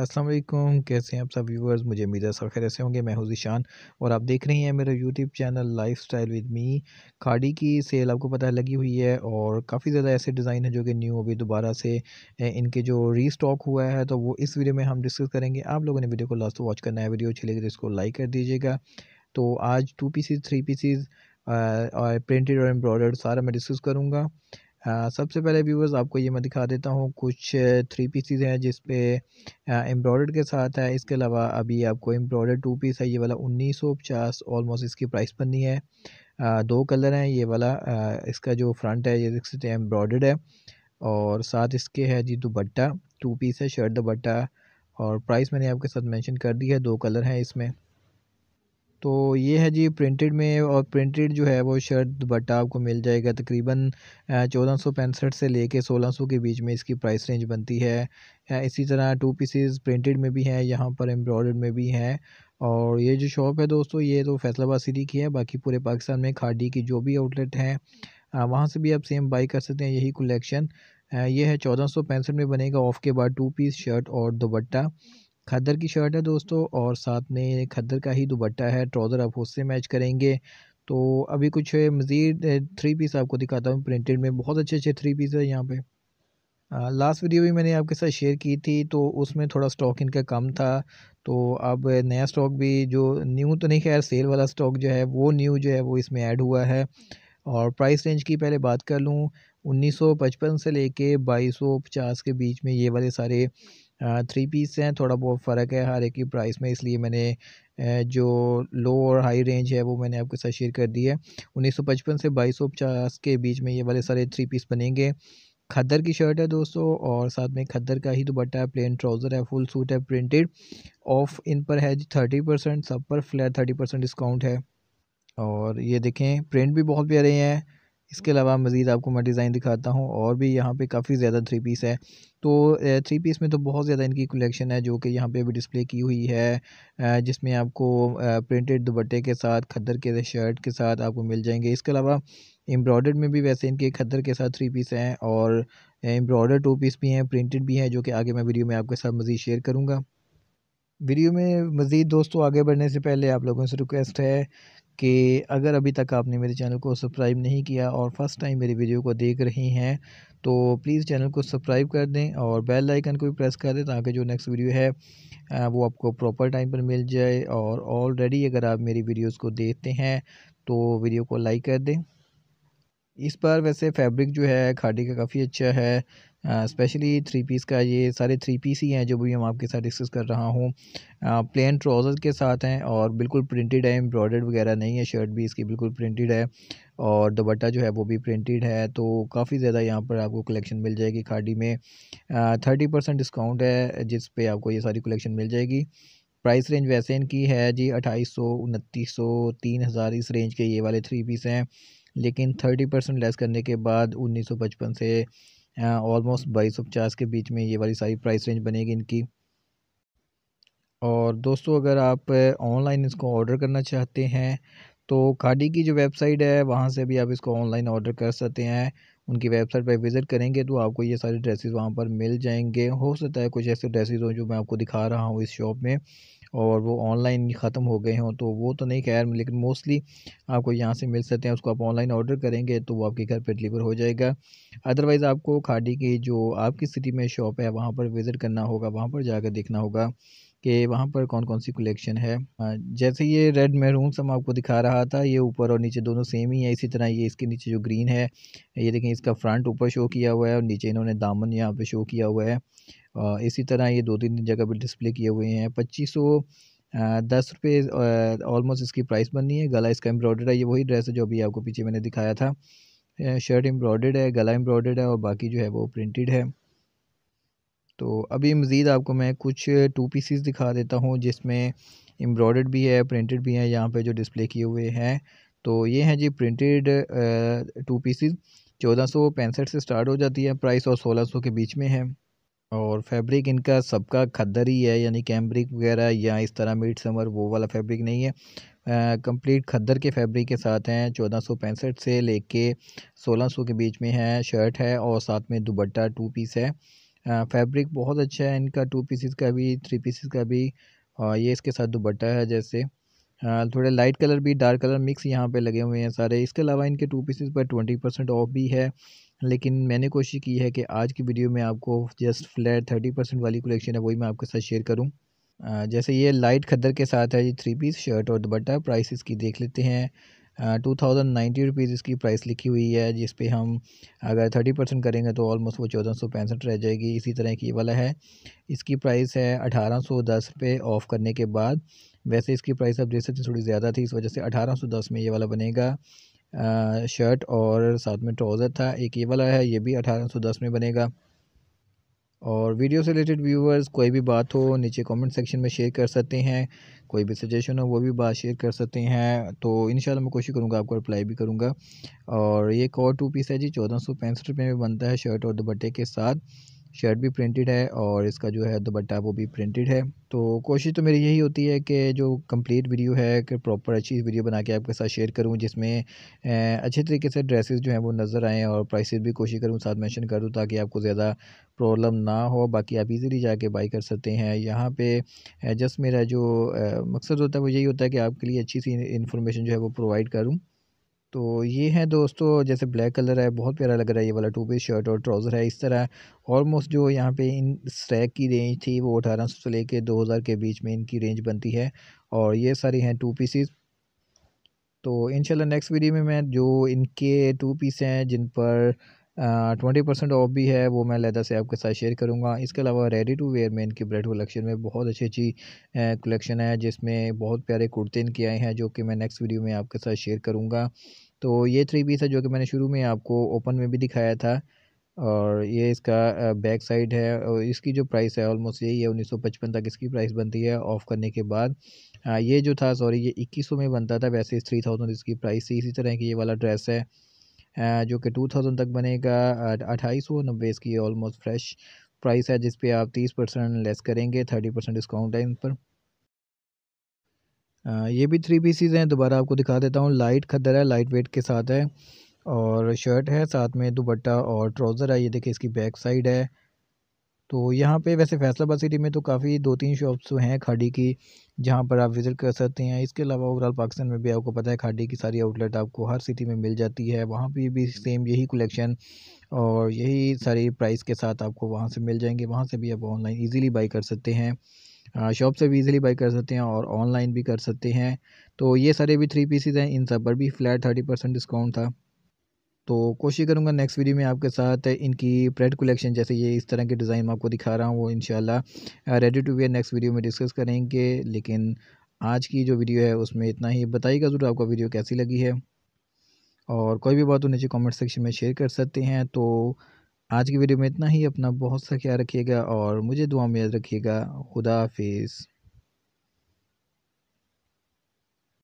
अस्सलाम वालेकुम कैसे हैं आप सब व्यूअर्स मुझे उम्मीद है सब खैर ऐसे होंगे मैं हूँ जीशान और आप देख रही हैं मेरा YouTube channel lifestyle with me खाड़ी की सेल आपको पता है लगी हुई है और काफ़ी ज़्यादा ऐसे डिज़ाइन है जो कि न्यू अभी दोबारा से इनके जो रीस्टॉक हुआ है तो वो इस वीडियो में हम डिस्कस करेंगे आप लोगों ने वीडियो को लास्ट वॉच करना है वीडियो अच्छी लगी तो इसको लाइक कर दीजिएगा तो आज two pieces three pieces printed और एम्ब्रॉयडर्ड सारा मैं डिस्कस करूँगा सबसे पहले व्यूवर्स आपको ये मैं दिखा देता हूँ कुछ थ्री पीसीज हैं जिस पे एम्ब्रॉयड के साथ है इसके अलावा अभी आपको एम्ब्रॉयड टू पीस है ये वाला उन्नीस सौ पचास ऑलमोस्ट इसकी प्राइस बननी है आ, दो कलर हैं ये वाला आ, इसका जो फ्रंट है ये देख सकते हैं एम्ब्रॉयड है और साथ इसके है जी दुपट्टा टू पीस है शर्ट दुपट्टा और प्राइस मैंने आपके साथ मेंशन कर दी है दो कलर हैं इसमें तो ये है जी प्रिंटेड में और प्रिंटेड जो है वो शर्ट दुपट्टा आपको मिल जाएगा तकरीबन चौदह सौ पैंसठ से लेके सोलह सौ के बीच में इसकी प्राइस रेंज बनती है इसी तरह टू पीसेस प्रिंटेड में भी हैं यहाँ पर एम्ब्रॉयड में भी हैं और ये जो शॉप है दोस्तों ये तो फैसलाबाद सिटी की है बाकी पूरे पाकिस्तान में खाडी की जो भी आउटलेट हैं वहाँ से भी आप सेम बाई कर सकते हैं यही कलेक्शन ये है चौदह सौ पैंसठ में बनेगा ऑफ के बाद टू पीस शर्ट और दुपट्टा खद्दर की शर्ट है दोस्तों और साथ में खद्दर का ही दुबट्टा है ट्राउज़र आप उससे मैच करेंगे तो अभी कुछ मज़ीद थ्री पीस आपको दिखाता हूँ प्रिंटेड में बहुत अच्छे अच्छे थ्री पीस है यहाँ पर लास्ट वीडियो भी मैंने आपके साथ शेयर की थी तो उसमें थोड़ा स्टॉक इनका कम था तो अब नया स्टॉक भी जो न्यू तो नहीं खैर सेल वाला स्टॉक जो है वो न्यू जो है वो इसमें ऐड हुआ है और प्राइस रेंज की पहले बात कर लूँ 1955 से लेके 2250 के बीच में ये वाले सारे थ्री पीस हैं थोड़ा बहुत फ़र्क है हर एक की प्राइस में इसलिए मैंने जो लो और हाई रेंज है वो मैंने आपके साथ शेयर कर दी है उन्नीस सौ पचपन से बाईस सौ पचास के बीच में ये वाले सारे थ्री पीस बनेंगे खद्दर की शर्ट है दोस्तों और साथ में खद्दर का ही दुपट्टा है प्लेन ट्राउज़र है फुल सूट है प्रिंटेड ऑफ इन पर है थर्टी परसेंट सब पर फ्लैट थर्टी परसेंट डिस्काउंट है और ये देखें प्रिंट भी बहुत प्यारे हैं इसके अलावा मज़ीद आपको मैं डिज़ाइन दिखाता हूँ और भी यहाँ पे काफ़ी ज़्यादा थ्री पीस है तो थ्री पीस में तो बहुत ज़्यादा इनकी कलेक्शन है जो कि यहाँ पे भी डिस्प्ले की हुई है जिसमें आपको प्रिंटेड दुपट्टे के साथ खद्दर के शर्ट के साथ आपको मिल जाएंगे इसके अलावा एम्ब्रॉयडर्ड में भी वैसे इनके खद्दर के साथ थ्री पीस हैं और एम्ब्रॉयडर टू पीस भी हैं प्रिंटेड भी हैं जो कि आगे मैं वीडियो में आपके साथ मज़ीद शेयर करूँगा वीडियो में मज़ीद दोस्तों आगे बढ़ने से पहले आप लोगों से रिक्वेस्ट है कि अगर अभी तक आपने मेरे चैनल को सब्सक्राइब नहीं किया और फर्स्ट टाइम मेरी वीडियो को देख रही हैं तो प्लीज़ चैनल को सब्सक्राइब कर दें और बेल आइकन को भी प्रेस कर दें ताकि जो नेक्स्ट वीडियो है वो आपको प्रॉपर टाइम पर मिल जाए और ऑलरेडी अगर आप मेरी वीडियोस को देखते हैं तो वीडियो को लाइक कर दें इस बार वैसे फैब्रिक जो है खाड़ी का काफ़ी अच्छा है स्पेशली थ्री पीस का ये सारे थ्री पीस ही हैं जो भी हम आपके साथ डिस्कस कर रहा हूँ प्लेन uh, ट्राउज़र के साथ हैं और बिल्कुल प्रिंटेड है एम्ब्रॉयडर्ड वगैरह नहीं है शर्ट भी इसकी बिल्कुल प्रिंटेड है और दुपट्टा जो है वो भी प्रिंटेड है तो काफ़ी ज़्यादा यहाँ पर आपको कलेक्शन मिल जाएगी खाड़ी में थर्टी परसेंट डिस्काउंट है जिस पर आपको ये सारी कलेक्शन मिल जाएगी प्राइस रेंज वैसे इनकी है जी अट्ठाईस सौ उनतीस सौ तीन हज़ार इस रेंज के ये वाले थ्री पीस हैं लेकिन थर्टी परसेंट लेस करने के बाद उन्नीस सौ पचपन से ऑलमोस्ट हाँ, बाईस सौ पचास के बीच में ये वाली सारी प्राइस रेंज बनेगी इनकी और दोस्तों अगर आप ऑनलाइन इसको ऑर्डर करना चाहते हैं तो खाडी की जो वेबसाइट है वहाँ से भी आप इसको ऑनलाइन ऑर्डर कर सकते हैं उनकी वेबसाइट पर विज़िट करेंगे तो आपको ये सारे ड्रेसेस वहाँ पर मिल जाएंगे हो सकता है कुछ ऐसे ड्रेसेस हों जो मैं आपको दिखा रहा हूँ इस शॉप में और वो ऑनलाइन ख़त्म हो गए हों तो वो तो नहीं खैर लेकिन मोस्टली आपको यहाँ से मिल सकते हैं उसको आप ऑनलाइन ऑर्डर करेंगे तो वो आपके घर पर डिलीवर हो जाएगा अदरवाइज़ आपको खाड़ी की जो आपकी सिटी में शॉप है वहाँ पर विज़िट करना होगा वहाँ पर जाकर देखना होगा कि वहाँ पर कौन कौन सी कलेक्शन है जैसे ये रेड मेहरून हम आपको दिखा रहा था ये ऊपर और नीचे दोनों सेम ही है इसी तरह ये इसके नीचे जो ग्रीन है ये देखें इसका फ्रंट ऊपर शो किया हुआ है और नीचे इन्होंने दामन यहाँ पे शो किया हुआ है इसी तरह ये दो तीन जगह पर डिस्प्ले किए हुए हैं पच्चीस सौ दस रुपये ऑलमोस्ट इसकी प्राइस बननी है गला इसका एम्ब्रॉयडर्ड है ये वही ड्रेस है जो अभी आपको पीछे मैंने दिखाया था शर्ट एम्ब्रॉयड है गला एम्ब्रॉयड है और बाकी जो है वो प्रिंटेड है तो अभी मज़ीद आपको मैं कुछ टू पीसीस दिखा देता हूँ जिसमें एम्ब्रॉयड भी है प्रिंटेड भी है यहाँ पे जो डिस्प्ले किए हुए हैं तो ये हैं जी प्रिंटेड टू पीसीस चौदह सौ पैंसठ से स्टार्ट हो जाती है प्राइस और सोलह सौ के बीच में है और फैब्रिक इनका सबका खद्दर ही है यानी कैम्ब्रिक वगैरह या इस तरह मिड समर वो वाला फैब्रिक नहीं है कंप्लीट खद्दर के फैब्रिक के साथ हैं चौदह सौ पैंसठ से लेके सोलह सौ के बीच में है शर्ट है और साथ में दुबट्टा टू पीस है फैब्रिक बहुत अच्छा है इनका टू पीसेस का भी थ्री पीसेस का भी और ये इसके साथ दुबट्टा है जैसे थोड़े लाइट कलर भी डार्क कलर मिक्स यहाँ पे लगे हुए हैं सारे इसके अलावा इनके टू पीसीस पर ट्वेंटी परसेंट ऑफ भी है लेकिन मैंने कोशिश की है कि आज की वीडियो में आपको जस्ट फ्लैट थर्टी परसेंट वाली कलेक्शन है वही मैं आपके साथ शेयर करूँ जैसे ये लाइट खदर के साथ है ये थ्री पीस शर्ट और दुबट्टा प्राइस इसकी देख लेते हैं टू थाउजेंड नाइन्टी रुपीज़ इसकी प्राइस लिखी हुई है जिस पे हम अगर थर्टी परसेंट करेंगे तो ऑलमोस्ट वो चौदह सौ पैंसठ रह जाएगी इसी तरह की ये वाला है इसकी प्राइस है अठारह सौ दस रुपये ऑफ़ करने के बाद वैसे इसकी प्राइस आप देख सकते थोड़ी ज़्यादा थी इस वजह से अठारह सौ दस में ये वाला बनेगा शर्ट और साथ में ट्राउज़र था एक ये वाला है ये भी अठारह सौ दस में बनेगा और वीडियो से रिलेटेड व्यूवर्स कोई भी बात हो नीचे कमेंट सेक्शन में शेयर कर सकते हैं कोई भी सजेशन हो वो भी बात शेयर कर सकते हैं तो इन मैं कोशिश करूँगा आपको रिप्लाई भी करूँगा और ये एक और टू पीस है जी चौदह सौ पैंसठ रुपये में बनता है शर्ट और दुपट्टे के साथ शर्ट भी प्रिंटेड है और इसका जो है दुपट्टा वो भी प्रिंटेड है तो कोशिश तो मेरी यही होती है कि जो कंप्लीट वीडियो है कि प्रॉपर अच्छी वीडियो बना के आपके साथ शेयर करूं जिसमें अच्छे तरीके से ड्रेसेस जो हैं वो नज़र आएँ और प्राइसेस भी कोशिश करूं साथ मेंशन कर दूं ताकि आपको ज़्यादा प्रॉब्लम ना हो बाकी आप इजीली जाके बाई कर सकते हैं यहाँ पे जस्ट मेरा जो मकसद होता है वो यही होता है कि आपके लिए अच्छी सी इन्फॉर्मेशन जो है वो प्रोवाइड करूँ तो ये है दोस्तों जैसे ब्लैक कलर है बहुत प्यारा लग रहा है ये वाला टू पीस शर्ट और ट्राउज़र है इस तरह ऑलमोस्ट जो यहाँ पे इन स्टैक की रेंज थी वो अठारह सौ से लेके दो हज़ार के बीच में इनकी रेंज बनती है और ये सारी हैं टू पीसीस तो इन नेक्स्ट वीडियो में मैं जो इनके टू पीस हैं जिन पर ट्वेंटी परसेंट ऑफ भी है वो मैं लहदा से आपके साथ शेयर करूँगा इसके अलावा रेडी टू वेयर में इनकी ब्रेड कलेक्शन में बहुत अच्छी अच्छी कलेक्शन है जिसमें बहुत प्यारे कुर्ते इनके आए हैं जो कि मैं नेक्स्ट वीडियो में आपके साथ शेयर करूँगा तो ये थ्री पीस है जो कि मैंने शुरू में आपको ओपन में भी दिखाया था और ये इसका बैक साइड है और इसकी जो प्राइस है ऑलमोस्ट यही है उन्नीस सौ पचपन तक इसकी प्राइस बनती है ऑफ़ करने के बाद ये जो था सॉरी ये इक्कीस सौ में बनता था वैसे थ्री थाउजेंड इसकी प्राइस थी इसी तरह की ये वाला ड्रेस है जो कि टू थाउजेंड तक बनेगा अट्ठाईस सौ नब्बे इसकी ऑलमोस्ट फ्रेश प्राइस है जिस पे आप तीस परसेंट लेस करेंगे थर्टी परसेंट डिस्काउंट है इन पर यह ये भी थ्री पीसीज हैं दोबारा आपको दिखा देता हूँ लाइट खदर है लाइट वेट के साथ है और शर्ट है साथ में दुपट्टा और ट्राउज़र है ये देखिए इसकी बैक साइड है तो यहाँ पे वैसे फैसलाबाद सिटी में तो काफ़ी दो तीन शॉप्स तो हैं खाड़ी की जहाँ पर आप विज़िट कर सकते हैं इसके अलावा ओवरऑल पाकिस्तान में भी आपको पता है खाड़ी की सारी आउटलेट आपको हर सिटी में मिल जाती है वहाँ पर भी सेम यही कलेक्शन और यही सारी प्राइस के साथ आपको वहाँ से मिल जाएंगे वहाँ से भी आप ऑनलाइन ईज़िली बाई कर सकते हैं शॉप से भी इजीली बाई कर सकते हैं और ऑनलाइन भी कर सकते हैं तो ये सारे भी थ्री पीसीज हैं इन सब पर भी फ़्लैट थर्टी परसेंट डिस्काउंट था तो कोशिश करूँगा नेक्स्ट वीडियो में आपके साथ इनकी प्रेड कलेक्शन जैसे ये इस तरह के डिज़ाइन मैं आपको दिखा रहा हूँ वो in ready to wear next video में डिस्कस करेंगे लेकिन आज की जो वीडियो है उसमें इतना ही बताइएगा ज़रूर आपका वीडियो कैसी लगी है और कोई भी बात हो नीचे कमेंट सेक्शन में शेयर कर सकते हैं तो आज की वीडियो में इतना ही अपना बहुत सा ख्याल रखिएगा और मुझे दुआ में याद रखिएगा खुदा हाफिज़